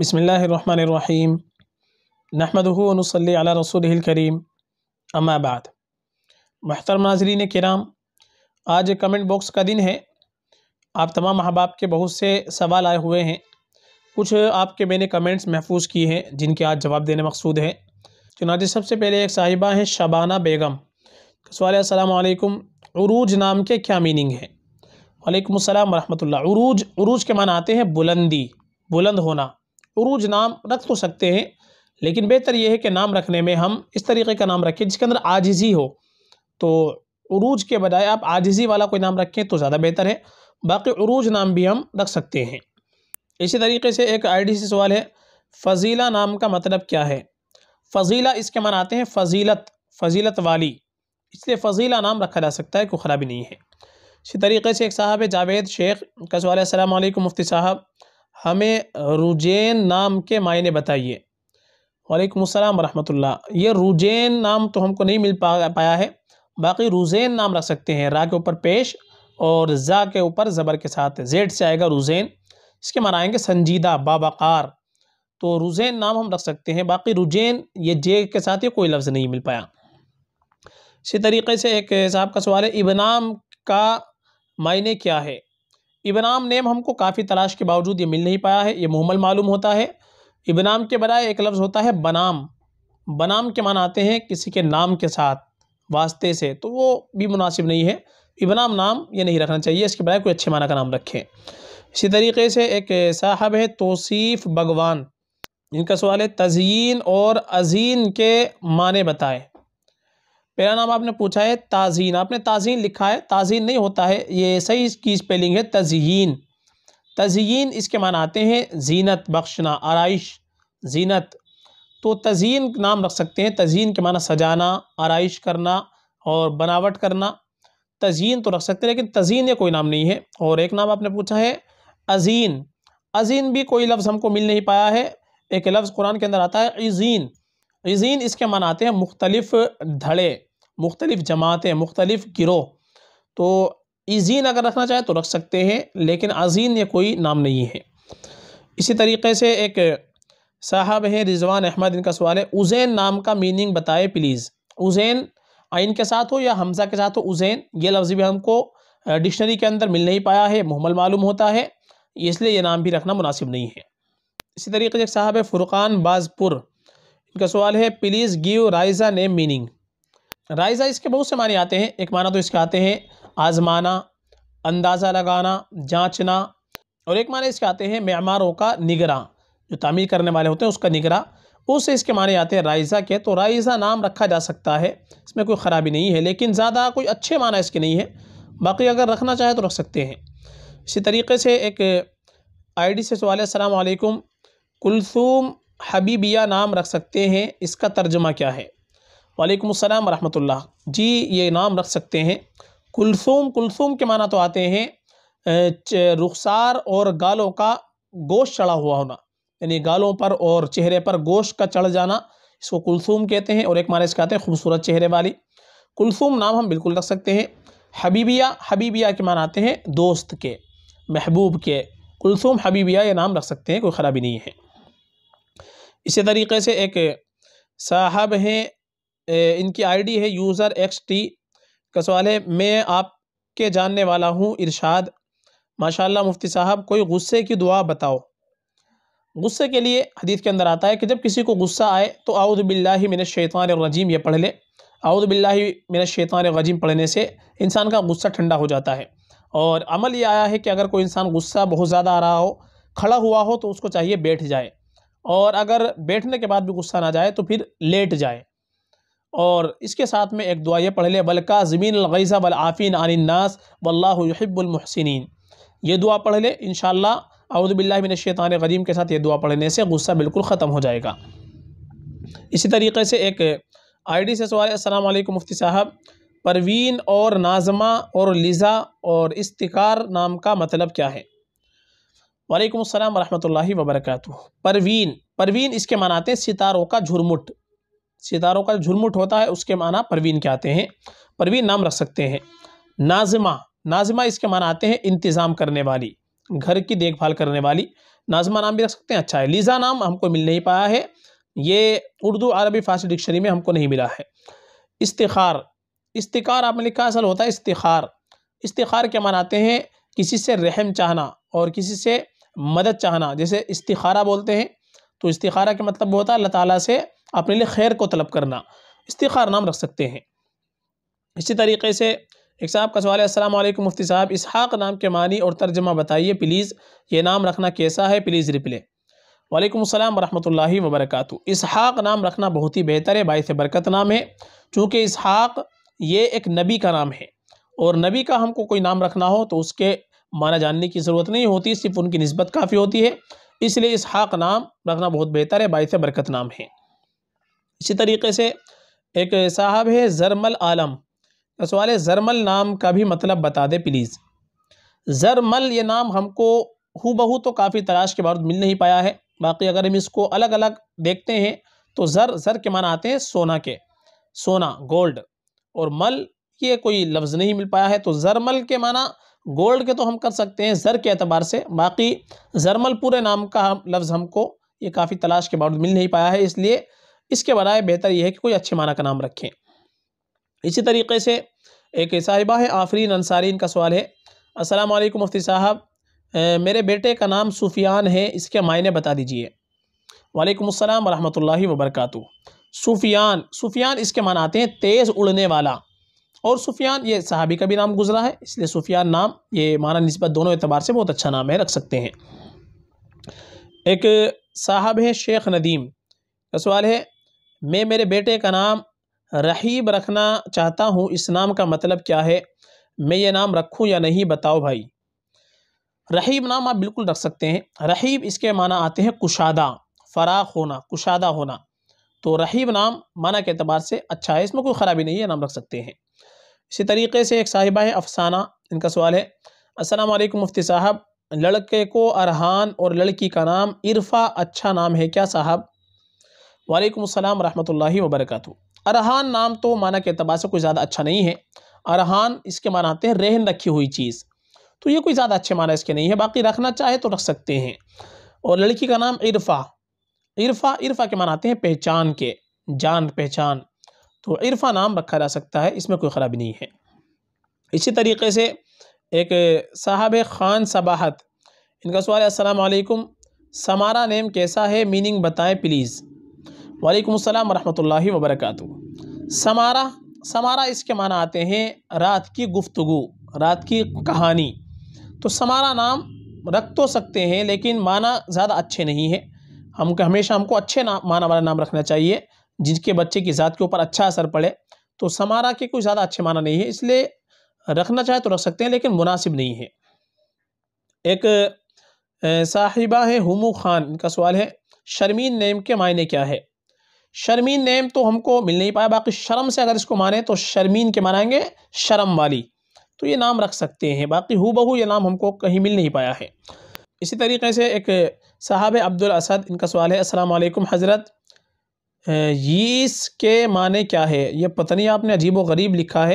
बसमीम नहमदनसली रसूल करीम अम्माबाद महतरम नाजरीन कराम आज कमेंट बॉक्स का दिन है आप तमाम अहबाब के बहुत से सवाल आए हुए हैं कुछ आपके मैंने कमेंट्स महफूज किए हैं जिनके आज जवाब देने मकसूद है चुनाचे सबसे पहले एक साहिबा हैं शबाना बेगम सवाल असलकम अरूज नाम के क्या मीनिंग है वालेकुम अस्सलाम वरहमतुल्लाह अरूज अरूज के मान आते हैं बुलंदी बुलंद होना उरूज नाम रख तो सकते हैं लेकिन बेहतर यह है कि नाम रखने में हम इस तरीके का नाम रखें जिसके अंदर आजिज़ी हो तो उरूज के बजाय आप आजिज़ी वाला कोई नाम रखें तो ज़्यादा बेहतर है बाकी उरूज नाम भी हम रख सकते हैं इसी तरीके से एक डी से सवाल है फ़जीला नाम का मतलब क्या है फ़जीला इसके मान आते हैं फ़जीलत फ़जीलत वाली इसलिए फ़जीला नाम रखा जा सकता है कोई ख़राबी नहीं है इसी तरीके से एक साहब है जावेद शेख का सवाल है असल मुफ्ती साहब हमें रुजैन नाम के मायने बताइए वालेकुम अस्सलाम रहमतुल्लाह ये रुजैन नाम तो हमको नहीं मिल पा पाया है बाकी रुजैन नाम रख सकते हैं रा के ऊपर पेश और ज़ा के ऊपर ज़बर के साथ जेड से आएगा रुजैन इसके माना आएँगे संजीदा बाबाकार तो रुजैन नाम हम रख सकते हैं बाकी रुजैन ये जे के साथ ही कोई लफ्ज़ नहीं मिल पाया इसी तरीके से एक साहब का सवाल है इबनाम का मायने क्या है इबनाम नेम हमको काफ़ी तलाश के बावजूद ये मिल नहीं पाया है ये मुहमल मालूम होता है इबनाम के बजाय एक लफ्ज़ होता है बनाम बनाम के मान आते हैं किसी के नाम के साथ वास्ते से तो वो भी मुनासिब नहीं है इबनाम नाम ये नहीं रखना चाहिए इसके बजाय कोई अच्छे माना का नाम रखें इसी तरीके से एक साहब है तोसीफ़ भगवान इनका सवाल है तज़ीन और अजीन के माने बताएँ पहला नाम आपने पूछा है ताजीन आपने ताजीन लिखा है ताजीन नहीं होता है ये सही इसकी स्पेलिंग है तजयीन तजयीन इसके मान आते हैं जीनत बख्शना आरइश जीनत तो तजीन नाम रख सकते हैं तजीन के माना सजाना आरइश करना और बनावट करना तजीन तो रख सकते हैं लेकिन तजीन ये कोई नाम नहीं है और एक नाम आपने पूछा है अजीन अजीन भी कोई लफ्ज़ हमको मिल नहीं पाया है एक लफ्ज़ कुरान के अंदर आता है अजीन इज़ीन इसके मनाते आते हैं मुख्तलिफ धड़े मुख्तलिफ जमातें मुख्तलिफ गिरोह तो ईजीन अगर रखना चाहे तो रख सकते हैं लेकिन अजीन ये कोई नाम नहीं है इसी तरीके से एक साहब हैं रिजवान अहमद इनका सवाल है उज़ैन नाम का मीनिंग बताए प्लीज़ उज़ैन आइन के साथ हो या हमजा के साथ हो उज़ैन ये लफ्ज़ भी हमको डिक्शनरी के अंदर मिल नहीं पाया है मुहमल मालूम होता है इसलिए यह नाम भी रखना मुनासिब नहीं है इसी तरीके से एक साहब है फ़ुरक़ान बाजपुर इनका सवाल है please give Raiza name meaning Raiza इसके बहुत से माने आते हैं एक माना तो इसके आते हैं आजमाना अंदाज़ा लगाना जांचना और एक माने इसके आते हैं म्यामारों का निगरा जो तामीर करने वाले होते हैं उसका निगरा उससे इसके माने आते हैं राइजा के तो राइजा नाम रखा जा सकता है इसमें कोई ख़राबी नहीं है लेकिन ज़्यादा कोई अच्छे माना इसके नहीं है बाकी अगर रखना चाहे तो रख सकते हैं इसी तरीके से एक आईडी से सवाल है अलैक्म कुलसूम हबीबिया नाम रख सकते हैं इसका तर्जमा क्या है वालेकुम अस्सलाम रहमतुल्लाह जी ये नाम रख सकते हैं कुलसूम कुलसूम के माना तो आते हैं रुखसार और गालों का गोश चढ़ा हुआ होना यानी गालों पर और चेहरे पर गोश का चढ़ जाना इसको कुलसूम कहते हैं और एक माना इसका आते हैं खूबसूरत चेहरे वाली कुलसूम नाम हम बिल्कुल रख सकते हैं हबीबिया हबीबिया के माना आते हैं दोस्त के महबूब के कुलसूम हबीबिया ये नाम रख सकते हैं कोई ख़राबी नहीं है इसी तरीके से एक साहब हैं इनकी आईडी है यूज़र एक्स टी का सवाल है मैं आपके जानने वाला हूँ इरशाद माशाल्लाह मुफ्ती साहब कोई गुस्से की दुआ बताओ गुस्से के लिए हदीस के अंदर आता है कि जब किसी को गुस्सा आए तो बिल्ला मिन शैतान रजीम ये पढ़ ले बिल्ला मिन शैतान रजीम पढ़ने से इंसान का गुस्सा ठंडा हो जाता है और अमल ये आया है कि अगर कोई इंसान गुस्सा बहुत ज़्यादा आ रहा हो खड़ा हुआ हो तो उसको चाहिए बैठ जाए और अगर बैठने के बाद भी गुस्सा ना जाए तो फिर लेट जाए और इसके साथ में एक दुआ ये पढ़ लें बल्का ज़मीन गैज़ा बल आफ़िन आनन्नास वल्लाहबुलमहसिन ये दुआ पढ़ लें इन शौदबिल्लाशैतान गरीम के साथ ये दुआ पढ़ने से गुस्सा बिल्कुल ख़त्म हो जाएगा इसी तरीके से एक आईडी से सवाल है मुफ्ती साहब परवीन और नाजमा और लिज़ा और इस्तिकार नाम का मतलब क्या है वालेकुम वरहमल वबरक परवीन परवीन इसके आते हैं सितारों का झुरमुट सितारों का झुरमुट होता है उसके माना परवीन के आते हैं परवीन नाम रख सकते हैं नाजिमा नाजिमा इसके मान आते हैं इंतज़ाम करने वाली घर की देखभाल करने वाली नाजमा नाम भी रख सकते हैं अच्छा है लीज़ा नाम हमको मिल नहीं पाया है ये उर्दू अरबी फारसी डिक्शनरी में हमको नहीं मिला है इस्तार इस्तार आपने लिखा असल होता है इस्तार इस्तार के आते हैं किसी से रहम चाहना और किसी से मदद चाहना जैसे इस्तारा बोलते हैं तो इस्तारा का मतलब होता है अल्लाह ताली से अपने लिए खैर को तलब करना इस्तार नाम रख सकते हैं इसी तरीके से एक साहब का सवाल है असलम मुफ्ती साहब इसहाक नाम के मानी और तर्जमा बताइए प्लीज़ ये नाम रखना कैसा है प्लीज़ रिप्ले वालेकुम अस्सलाम वरहमतुल्लाहि वबरकاتہ इसहाक नाम रखना बहुत ही बेहतर है बायस बरकत नाम है चूँकि इसहाक ये एक नबी का नाम है और नबी का हमको कोई नाम रखना हो तो उसके माना जानने की ज़रूरत नहीं होती सिर्फ उनकी नस्बत काफ़ी होती है इसलिए इस हाक नाम रखना बहुत बेहतर है बायस बरकत नाम है इसी तरीके से एक साहब है जरमल आलम का तो सवाल है जरमल नाम का भी मतलब बता दे प्लीज़ जरमल ये नाम हमको हु बहू तो काफ़ी तलाश के बाद मिल नहीं पाया है बाकी अगर हम इसको अलग अलग देखते हैं तो ज़र ज़र के माना आते हैं सोना के सोना गोल्ड और मल ये कोई लफ्ज़ नहीं मिल पाया है तो जरमल के माना गोल्ड के तो हम कर सकते हैं ज़र के अतबार से बाकी जरमल पूरे नाम का हम लफ्ज़ हमको ये काफ़ी तलाश के बावजूद मिल नहीं पाया है इसलिए इसके बजाय बेहतर यह है कि कोई अच्छे माना का नाम रखें इसी तरीके से एक साहिबा है आफरीन अंसारी इनका सवाल है अस्सलाम वालेकुम मुफ्ती साहब मेरे बेटे का नाम सूफियान है इसके मायने बता दीजिए वालेकुम अस्सलाम वरहमतुल्लाहि वरक़ सूफियान सूफियान इसके आते हैं तेज़ उड़ने वाला और सुफियान ये सहाबी का भी नाम गुजरा है इसलिए सुफियान नाम ये माना नस्बत दोनों एतबार से बहुत अच्छा नाम है रख सकते हैं एक साहब है शेख नदीम का तो सवाल है मैं मेरे बेटे का नाम रहीब रखना चाहता हूँ इस नाम का मतलब क्या है मैं ये नाम रखूँ या नहीं बताओ भाई रहीब नाम आप बिल्कुल रख सकते हैं रहीब इसके माना आते हैं कुशादा फराख होना कुशादा होना तो रहीब नाम माना के अतबार से अच्छा है इसमें कोई ख़राबी नहीं है नाम रख सकते हैं इसी तरीके से एक साहिबा है अफसाना इनका सवाल है वालेकुम मुफ्ती साहब लड़के को अरहान और लड़की का नाम इरफा अच्छा नाम है क्या साहब वालेकुम अस्सलाम रहमतुल्लाहि व अरहान नाम तो माना के अतबार से कोई ज़्यादा अच्छा नहीं है अरहान इसके माना आते हैं रहन रखी हुई चीज़ तो ये कोई ज़्यादा अच्छे माना इसके नहीं है बाकी रखना चाहे तो रख सकते हैं और लड़की का नाम इरफा इरफा इरफा के माना आते हैं पहचान के जान पहचान तो इरफा नाम रखा जा सकता है इसमें कोई ख़राबी नहीं है इसी तरीके से एक साहब ख़ान सबाहत इनका सवाल असलकुम समारा नेम कैसा है मीनिंग बताएं प्लीज़ वालेकुम अस्सलाम वरहमतुल्लाहि वबरकू समारा समारा इसके माना आते हैं रात की गुफ्तगु रात की कहानी तो समारा नाम रख तो सकते हैं लेकिन माना ज़्यादा अच्छे नहीं है हम हमेशा हमको अच्छे नाम माना वाला नाम रखना चाहिए जिनके बच्चे की ज़ात के ऊपर अच्छा असर पड़े तो समारा के कोई ज़्यादा अच्छे माना नहीं है इसलिए रखना चाहे तो रख सकते हैं लेकिन मुनासिब नहीं है एक साहिबा है हमू खान इनका सवाल है शर्मीन नेम के मायने क्या है शर्मीन नेम तो हमको मिल नहीं पाया बाकी शर्म से अगर इसको माने तो शर्मीन के मानाएंगे शर्म वाली तो ये नाम रख सकते हैं बाकी हु बहू ये नाम हमको कहीं मिल नहीं पाया है इसी तरीके से एक साहब अब्दुल असद इनका सवाल है अस्सलाम वालेकुम हज़रत यीस के माने क्या है ये पता नहीं आपने अजीब व गरीब लिखा है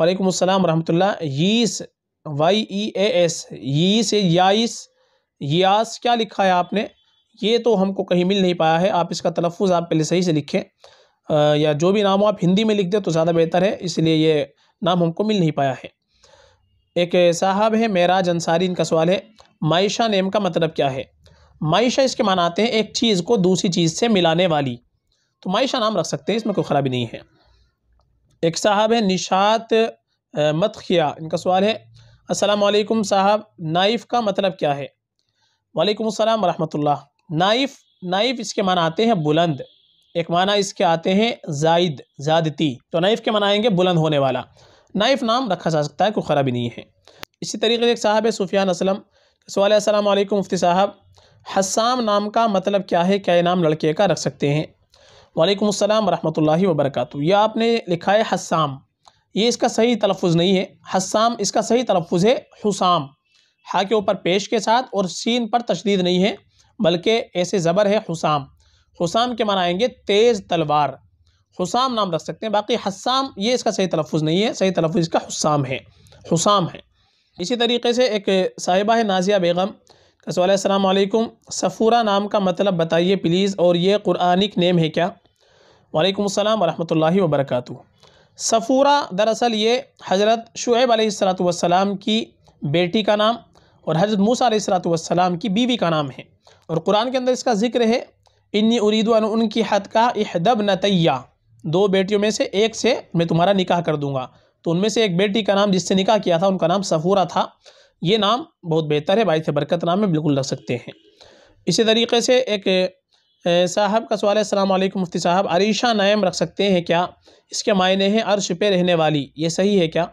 वालेकुम अस्सलाम रहमतुल्लाह यीस वाई ई ए एस यीस याइस यास क्या लिखा है आपने ये तो हमको कहीं मिल नहीं पाया है आप इसका तलफ़ आप पहले सही से लिखें या जो भी नाम हो आप हिंदी में लिख दें तो ज़्यादा बेहतर है इसलिए ये नाम हमको मिल नहीं पाया है एक साहब है महराज अंसारी इनका सवाल है मायशा नेम का मतलब क्या है मायशा इसके मानाते हैं एक चीज़ को दूसरी चीज़ से मिलाने वाली तो माइशा नाम रख सकते हैं इसमें कोई ख़राबी नहीं है एक साहब है निशात मतखिया इनका सवाल है असलकम साहब नाइफ़ का मतलब क्या है वालेकुम अस्सलाम वरहमतुल्लाह नाइफ़ नाइफ़ इसके माना आते हैं बुलंद एक माना इसके आते हैं जायद ज़्यादती तो नाइफ़ के आएंगे बुलंद होने वाला नाइफ़ नाम रखा जा सकता है कोई ख़राबी नहीं है इसी तरीके से एक साहब है सुफियान असलम सवाल असल मुफ्ती साहब हसाम नाम का मतलब क्या है क्या ये नाम लड़के का रख सकते हैं वालेकुम अस्सलाम वरहमतुल्लाहि वबरकत यह आपने लिखा है हसाम ये इसका सही तलफ़ नहीं है हसाम इसका सही तलफ़ है हुसाम हा के ऊपर पेश के साथ और सीन पर तशदीद नहीं है बल्कि ऐसे ज़बर है हुसाम हुसाम के माना आएंगे तेज़ तलवार हुसाम नाम रख सकते हैं बाकी हसाम ये इसका सही तलफ़ नहीं है सही तलफ़ इसका हुसाम है हुसाम है इसी तरीके से एक साहिबा है नाजिया बेगम कसवाल अलैक्म सफ़ूरा नाम का मतलब बताइए प्लीज़ और ये कुरानिक नेम है क्या वालेकुम अस्सलाम वरहमतुल्लाहि वबरकatuh सफ़ूरा दरअसल ये हज़रत शुएब आलतम की बेटी का नाम और हज़रत मूसा आलतम की बीवी का नाम है और कुरान के अंदर इसका ज़िक्र है इन्नी उरीदन उनकी हद का अहदब नतैया दो बेटियों में से एक से मैं तुम्हारा निकाह कर दूँगा तो उनमें से एक बेटी का नाम जिससे निकाह किया था उनका नाम सफ़ूरा था ये नाम बहुत बेहतर है बाईस बरकत नाम में बिल्कुल लग सकते हैं इसी तरीके से एक साहब का सवाल है सलाम वालेकुम मुफ्ती साहब अरीशा नायम रख सकते हैं क्या इसके मायने हैं अरश पे रहने वाली ये सही है क्या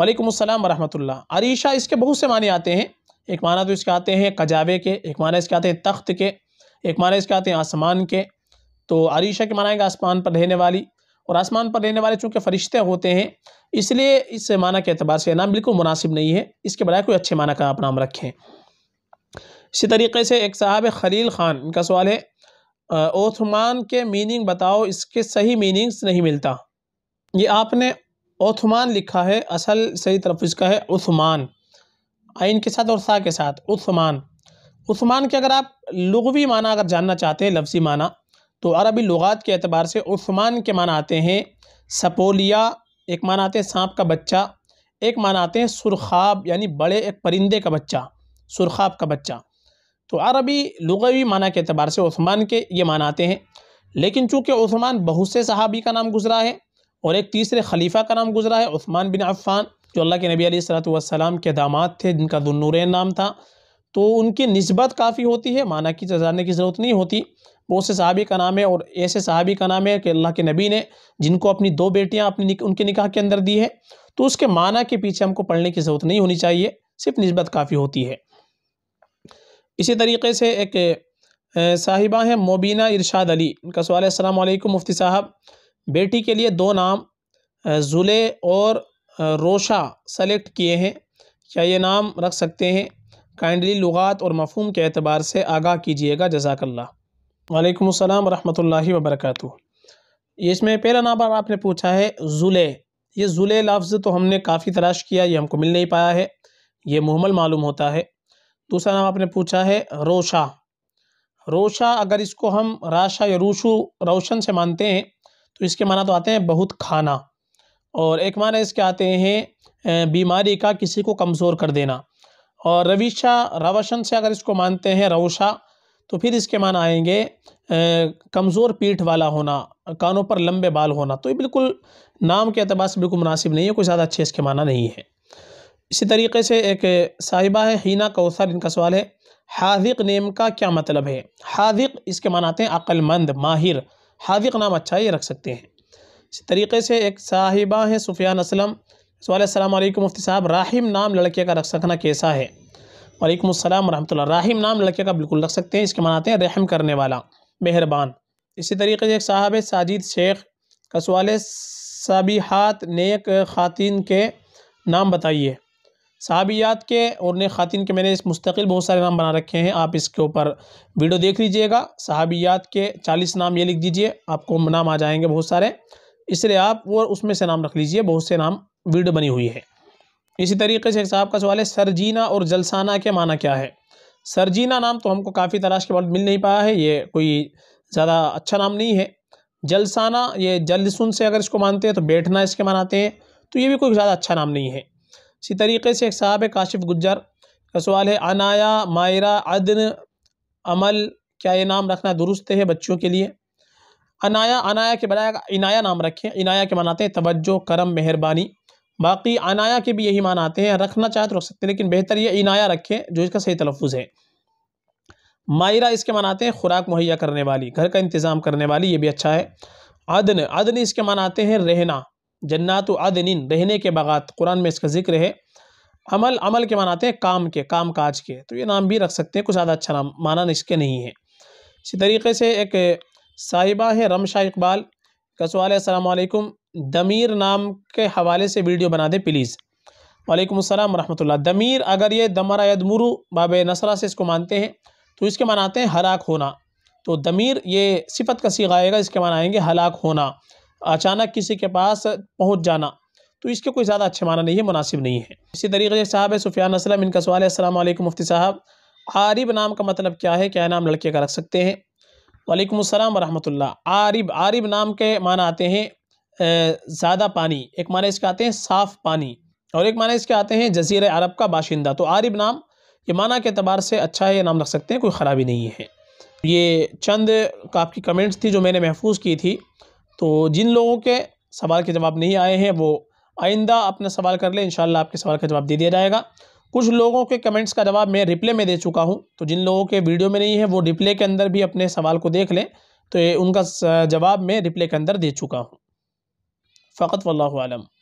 वालेकुम अस्सलाम वरहमतुल्लाह अरीशा इसके बहुत से माने आते हैं एक माना तो इसके आते हैं कजावे के एक माना इसके आते हैं तख्त के एक माना इसके आते हैं आसमान के तो अरीशा के माना आएगा आसमान पर रहने वाली और आसमान पर रहने वाले चूँकि फरिश्ते होते हैं इसलिए इस माना के अतबार से नाम बिल्कुल मुनासिब नहीं है इसके बजाय कोई अच्छे माना का आप नाम रखें इसी तरीके से एक साहब खलील ख़ान इनका सवाल है ओथमान के मीनिंग बताओ इसके सही मीनिंग्स नहीं मिलता ये आपने ओथमान लिखा है असल सही तरफ इसका है उस्मान आइन के साथ और सा के साथ उस्मान उस्मान के अगर आप लगवी माना अगर जानना चाहते हैं लफ्ज़ी माना तो अरबी लगात के अतबार से उस्मान के माना आते हैं सपोलिया एक माना आते हैं सांप का बच्चा एक माना आते हैं सुरखाब यानी बड़े एक परिंदे का बच्चा सुरखाब का बच्चा तो अरबी लगवी माना के अतबार से उस्मान के ये माना आते हैं लेकिन चूँकि उस्मान बहुत से सहाबी का नाम गुजरा है और एक तीसरे खलीफा का नाम गुजरा है उस्मान बिन अफ़ान जो अल्लाह के नबी सलाम के दामाद थे जिनका दुनूर नाम था तो उनकी नस्बत काफ़ी होती है माना की जानने की ज़रूरत नहीं होती बहुत से सहाबी का नाम है और ऐसे सहाबी का नाम है कि अल्लाह के नबी ने जिनको अपनी दो बेटियाँ अपनी निक, उनके निकाह के अंदर दी है तो उसके माना के पीछे हमको पढ़ने की ज़रूरत नहीं होनी चाहिए सिर्फ नस्बत काफ़ी होती है इसी तरीके से एक साहिबा हैं मोबीना इरशाद अली इनका सवाल है मुफ्ती साहब बेटी के लिए दो नाम जुले और रोशा सेलेक्ट किए हैं क्या ये नाम रख सकते हैं काइंडली लुगात और मफहम के अतबार से आगाह कीजिएगा जजाकल्ला वालेकुम अस्सलाम रहमतुल्लाहि व बरकातहू ये इसमें पहला नाम आपने पूछा है ज़ुले ये ज़ुले लफ्ज़ तो हमने काफ़ी तलाश किया ये हमको मिल नहीं पाया है ये मुहमल मालूम होता है दूसरा नाम आपने पूछा है रोशा रोशा अगर इसको हम राशा या रूशु रोशन से मानते हैं तो इसके माना तो आते हैं बहुत खाना और एक माना इसके आते हैं बीमारी का किसी को कमज़ोर कर देना और रविशा रवशन से अगर इसको मानते हैं रोशा तो फिर इसके मान आएंगे कमज़ोर पीठ वाला होना कानों पर लंबे बाल होना तो ये बिल्कुल नाम के अतबार से बिल्कुल मुनासिब नहीं है कोई ज़्यादा अच्छे इसके माना नहीं है इसी तरीके से एक साहिबा है हीना कौसर इनका सवाल है हाजिक नेम का क्या मतलब है हाजिक इसके मान आते हैं अक्लमंद माहिर हाजिक नाम अच्छा है ये रख सकते हैं इसी तरीके से एक साहिबा हैं सुफियान असलम सवाल असल मुफ्ती साहब राहिम नाम लड़के का रख सकना कैसा है वालेकुम अस्सलाम वरहमतुल्लाह रहीम नाम लड़के का बिल्कुल रख सकते हैं इसके मनाते हैं रहम करने वाला मेहरबान इसी तरीके से एक साहब साजिद शेख का सवाल साबिहात नेक ख़ातिन के नाम बताइए साबियात के और नेक ख़ातिन के मैंने इस मुस्तकिल बहुत सारे नाम बना रखे हैं आप इसके ऊपर वीडियो देख लीजिएगा साहबियात के चालीस नाम ये लिख दीजिए आपको नाम आ जाएंगे बहुत सारे इसलिए आप वो उसमें से नाम रख लीजिए बहुत से नाम वीडियो बनी हुई है इसी तरीके से साहब का सवाल है सरजीना और जलसाना के माना क्या है सरजीना नाम तो हमको काफ़ी तलाश के बाद मिल नहीं पाया है ये कोई ज़्यादा अच्छा नाम नहीं है जलसाना ये जलसुन से अगर इसको मानते हैं तो बैठना इसके मानाते हैं तो ये भी कोई ज़्यादा अच्छा नाम नहीं है इसी तरीके से एक साहब है काशिफ गुज्जर का सवाल है अनाया मायरा अदन अमल क्या ये नाम रखना दुरुस्त है बच्चों के लिए अनाया अनाया के बजाय इनाया नाम रखें इनाया के मनाते हैं तवज्जो करम मेहरबानी बाकी अनाया के भी यही मान आते हैं रखना चाहे तो रख सकते हैं लेकिन बेहतर ये इनाया रखें जो इसका सही तलफ़ है मायरा इसके मनाते हैं खुराक मुहैया करने वाली घर का इंतज़ाम करने वाली ये भी अच्छा है अदन अदन इसके मनाते हैं रहना जन्नात अदन रहने के बगात कुरान में इसका जिक्र है अमल अमल के मनाते हैं काम के काम काज के तो ये नाम भी रख सकते हैं कुछ ज़्यादा अच्छा नाम माना इसके नहीं है इसी तरीके से एक साहिबा है रमशा इकबाल का सवाल है असलकुम दमीर नाम के हवाले से वीडियो बना दें प्लीज़ वालेकुम अस्सलाम रहमतुल्लाह दमीर अगर ये दमरा यदमुरु बाब नसरा से इसको मानते हैं तो इसके मान आते हैं हलाक होना तो दमीर ये सिफत का सीगा आएगा इसके मान आएंगे हलाक होना अचानक किसी के पास पहुँच जाना तो इसके कोई ज़्यादा अच्छे माना नहीं है मुनासिब नहीं है इसी तरीके से साहब सुफियान असलम इनका सवाल है असल मुफ्ती साहब आरिब नाम का मतलब क्या है क्या नाम लड़के का रख सकते हैं वालेकुम अस्सलाम वरहमतुल्लाह आरिब आरिब नाम के माना आते हैं ज़्यादा पानी एक माना इसके आते हैं साफ़ पानी और एक माना इसके आते हैं जजीर अरब का बाशिंदा तो आरब नाम ये माना के अतबार से अच्छा है ये नाम रख सकते हैं कोई ख़राबी नहीं है ये चंद आपकी कमेंट्स थी जो मैंने महफूज की थी तो जिन लोगों के सवाल के जवाब नहीं आए हैं वो आइंदा अपना सवाल कर लें इन आपके सवाल का जवाब दे दिया जाएगा कुछ लोगों के कमेंट्स का जवाब मैं रिप्ले में दे चुका हूँ तो जिन लोगों के वीडियो में नहीं है वो रिप्ले के अंदर भी अपने सवाल को देख लें तो उनका जवाब मैं रिप्ले के अंदर दे चुका हूँ فقط والله أعلم